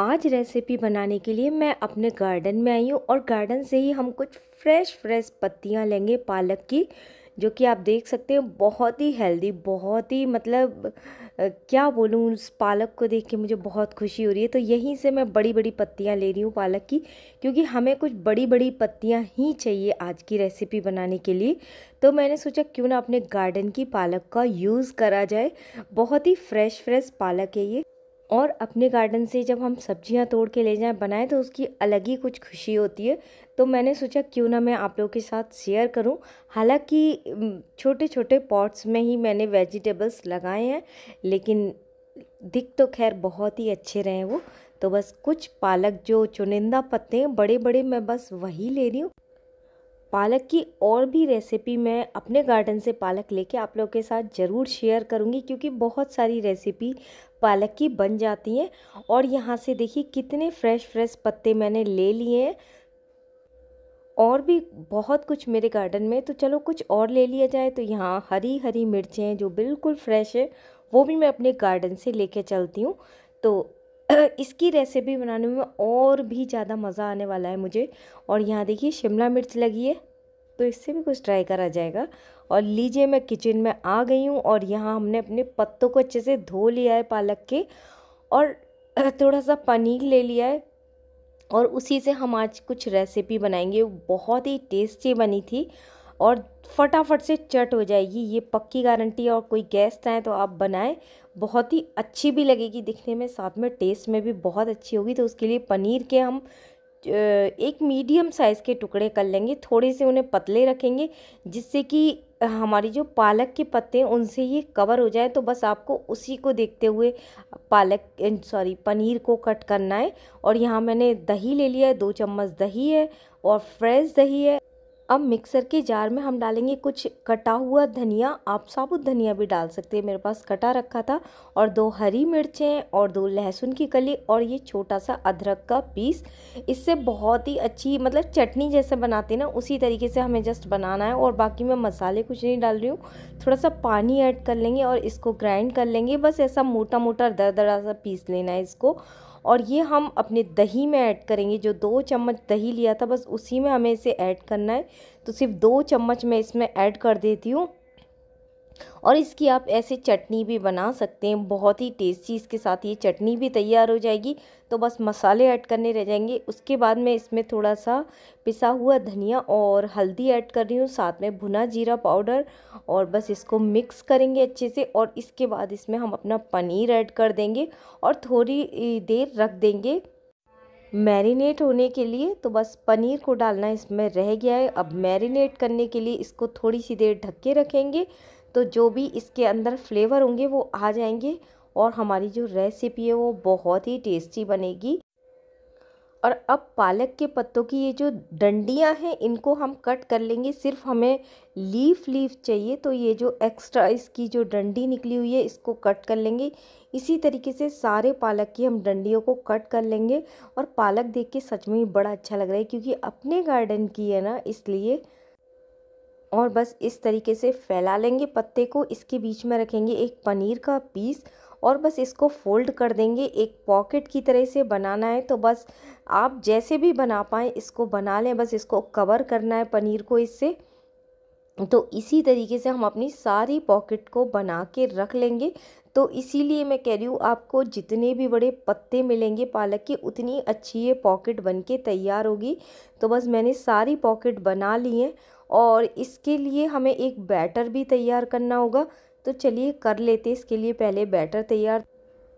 आज रेसिपी बनाने के लिए मैं अपने गार्डन में आई हूँ और गार्डन से ही हम कुछ फ्रेश फ्रेश पत्तियाँ लेंगे पालक की जो कि आप देख सकते हैं बहुत ही हेल्दी बहुत ही मतलब क्या बोलूँ उस पालक को देख के मुझे बहुत खुशी हो रही है तो यहीं से मैं बड़ी बड़ी पत्तियाँ ले रही हूँ पालक की क्योंकि हमें कुछ बड़ी बड़ी पत्तियाँ ही चाहिए आज की रेसिपी बनाने के लिए तो मैंने सोचा क्यों ना अपने गार्डन की पालक का यूज़ करा जाए बहुत ही फ्रेश फ्रेश पालक है ये और अपने गार्डन से जब हम सब्जियां तोड़ के ले जाएं बनाएं तो उसकी अलग ही कुछ खुशी होती है तो मैंने सोचा क्यों ना मैं आप लोगों के साथ शेयर करूं हालांकि छोटे छोटे पॉट्स में ही मैंने वेजिटेबल्स लगाए हैं लेकिन दिख तो खैर बहुत ही अच्छे रहे वो तो बस कुछ पालक जो चुनिंदा पत्ते हैं बड़े बड़े मैं बस वही ले रही हूँ पालक की और भी रेसिपी मैं अपने गार्डन से पालक लेके आप लोगों के साथ ज़रूर शेयर करूँगी क्योंकि बहुत सारी रेसिपी पालक की बन जाती हैं और यहाँ से देखिए कितने फ्रेश फ्रेश पत्ते मैंने ले लिए हैं और भी बहुत कुछ मेरे गार्डन में तो चलो कुछ और ले लिया जाए तो यहाँ हरी हरी मिर्चें जो बिल्कुल फ्रेश है वो भी मैं अपने गार्डन से ले चलती हूँ तो इसकी रेसिपी बनाने में और भी ज़्यादा मज़ा आने वाला है मुझे और यहाँ देखिए शिमला मिर्च लगी है तो इससे भी कुछ ट्राई करा जाएगा और लीजिए मैं किचन में आ गई हूँ और यहाँ हमने अपने पत्तों को अच्छे से धो लिया है पालक के और थोड़ा सा पनीर ले लिया है और उसी से हम आज कुछ रेसिपी बनाएंगे बहुत ही टेस्टी बनी थी और फटाफट से चट हो जाएगी ये पक्की गारंटी है और कोई गेस्ट आए तो आप बनाएं बहुत ही अच्छी भी लगेगी दिखने में साथ में टेस्ट में भी बहुत अच्छी होगी तो उसके लिए पनीर के हम एक मीडियम साइज़ के टुकड़े कर लेंगे थोड़े से उन्हें पतले रखेंगे जिससे कि हमारी जो पालक के पत्ते हैं उनसे ये कवर हो जाए तो बस आपको उसी को देखते हुए पालक सॉरी पनीर को कट करना है और यहाँ मैंने दही ले लिया है दो चम्मच दही है और फ्रेश दही है अब मिक्सर के जार में हम डालेंगे कुछ कटा हुआ धनिया आप साबुत धनिया भी डाल सकते हैं मेरे पास कटा रखा था और दो हरी मिर्चें और दो लहसुन की कली और ये छोटा सा अदरक का पीस इससे बहुत ही अच्छी मतलब चटनी जैसे बनाते हैं ना उसी तरीके से हमें जस्ट बनाना है और बाकी मैं मसाले कुछ नहीं डाल रही हूँ थोड़ा सा पानी ऐड कर लेंगे और इसको ग्राइंड कर लेंगे बस ऐसा मोटा मोटा दर दरा सा पीस लेना है इसको और ये हम अपने दही में ऐड करेंगे जो दो चम्मच दही लिया था बस उसी में हमें इसे ऐड करना है तो सिर्फ दो चम्मच मैं इसमें ऐड कर देती हूँ और इसकी आप ऐसे चटनी भी बना सकते हैं बहुत ही टेस्टी इसके साथ ये चटनी भी तैयार हो जाएगी तो बस मसाले ऐड करने रह जाएंगे उसके बाद मैं इसमें थोड़ा सा पिसा हुआ धनिया और हल्दी ऐड कर रही हूँ साथ में भुना जीरा पाउडर और बस इसको मिक्स करेंगे अच्छे से और इसके बाद इसमें हम अपना पनीर ऐड कर देंगे और थोड़ी देर रख देंगे मैरिनेट होने के लिए तो बस पनीर को डालना इसमें रह गया है अब मैरिनेट करने के लिए इसको थोड़ी सी देर ढक के रखेंगे तो जो भी इसके अंदर फ्लेवर होंगे वो आ जाएंगे और हमारी जो रेसिपी है वो बहुत ही टेस्टी बनेगी और अब पालक के पत्तों की ये जो डंडियां हैं इनको हम कट कर लेंगे सिर्फ हमें लीफ लीफ चाहिए तो ये जो एक्स्ट्रा इसकी जो डंडी निकली हुई है इसको कट कर लेंगे इसी तरीके से सारे पालक की हम डंडियों को कट कर लेंगे और पालक देख के सच में बड़ा अच्छा लग रहा है क्योंकि अपने गार्डन की है ना इसलिए और बस इस तरीके से फैला लेंगे पत्ते को इसके बीच में रखेंगे एक पनीर का पीस और बस इसको फोल्ड कर देंगे एक पॉकेट की तरह से बनाना है तो बस आप जैसे भी बना पाएँ इसको बना लें बस इसको कवर करना है पनीर को इससे तो इसी तरीके से हम अपनी सारी पॉकेट को बना के रख लेंगे तो इसीलिए मैं कह रही हूँ आपको जितने भी बड़े पत्ते मिलेंगे पालक के उतनी अच्छी ये पॉकेट बन के तैयार होगी तो बस मैंने सारी पॉकेट बना ली हैं और इसके लिए हमें एक बैटर भी तैयार करना होगा तो चलिए कर लेते इसके लिए पहले बैटर तैयार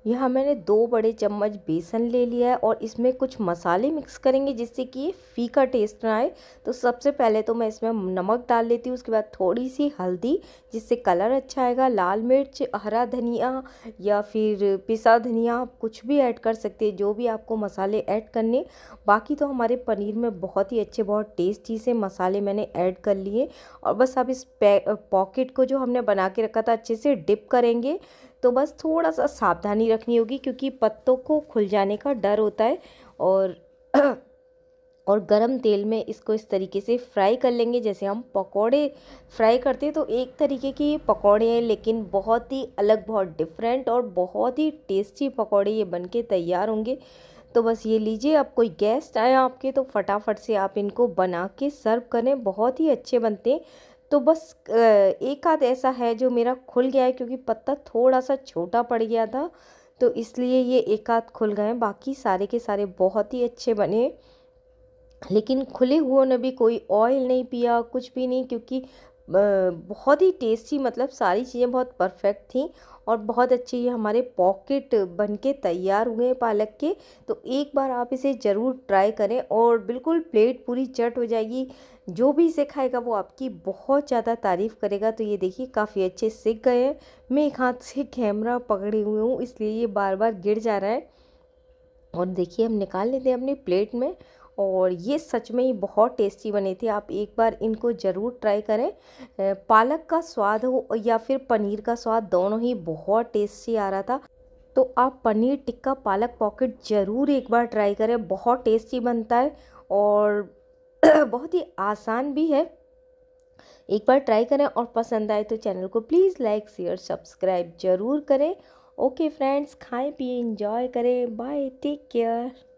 यहाँ मैंने दो बड़े चम्मच बेसन ले लिया है और इसमें कुछ मसाले मिक्स करेंगे जिससे कि ये फीका टेस्ट ना आए तो सबसे पहले तो मैं इसमें नमक डाल लेती हूँ उसके बाद थोड़ी सी हल्दी जिससे कलर अच्छा आएगा लाल मिर्च हरा धनिया या फिर पिसा धनिया आप कुछ भी ऐड कर सकते हैं जो भी आपको मसाले ऐड करने बाकी तो हमारे पनीर में बहुत ही अच्छे बहुत टेस्टी से मसाले मैंने ऐड कर लिए और बस आप इस पॉकेट को जो हमने बना के रखा था अच्छे से डिप करेंगे तो बस थोड़ा सा सावधानी रखनी होगी क्योंकि पत्तों को खुल जाने का डर होता है और और गरम तेल में इसको इस तरीके से फ्राई कर लेंगे जैसे हम पकोड़े फ्राई करते हैं तो एक तरीके के ये पकौड़े हैं लेकिन बहुत ही अलग बहुत डिफरेंट और बहुत ही टेस्टी पकोड़े ये बन के तैयार होंगे तो बस ये लीजिए अब कोई गेस्ट आए आपके तो फटाफट से आप इनको बना के सर्व करें बहुत ही अच्छे बनते हैं तो बस एक हाथ ऐसा है जो मेरा खुल गया है क्योंकि पत्ता थोड़ा सा छोटा पड़ गया था तो इसलिए ये एक हाथ खुल गए बाकी सारे के सारे बहुत ही अच्छे बने लेकिन खुले हुए ने भी कोई ऑयल नहीं पिया कुछ भी नहीं क्योंकि बहुत ही टेस्टी मतलब सारी चीज़ें बहुत परफेक्ट थी और बहुत अच्छे ये हमारे पॉकेट बनके तैयार हुए हैं पालक के तो एक बार आप इसे ज़रूर ट्राई करें और बिल्कुल प्लेट पूरी चट हो जाएगी जो भी इसे खाएगा वो आपकी बहुत ज़्यादा तारीफ़ करेगा तो ये देखिए काफ़ी अच्छे सीख गए हैं मैं एक हाथ से कैमरा पकड़े हुए हूँ इसलिए ये बार बार गिर जा रहा है और देखिए हम निकाल लेते हैं अपनी प्लेट में और ये सच में ही बहुत टेस्टी बने थे आप एक बार इनको ज़रूर ट्राई करें पालक का स्वाद हो या फिर पनीर का स्वाद दोनों ही बहुत टेस्टी आ रहा था तो आप पनीर टिक्का पालक पॉकेट ज़रूर एक बार ट्राई करें बहुत टेस्टी बनता है और बहुत ही आसान भी है एक बार ट्राई करें और पसंद आए तो चैनल को प्लीज़ लाइक शेयर सब्सक्राइब ज़रूर करें ओके फ्रेंड्स खाएं पिए इंजॉय करें बाय टेक केयर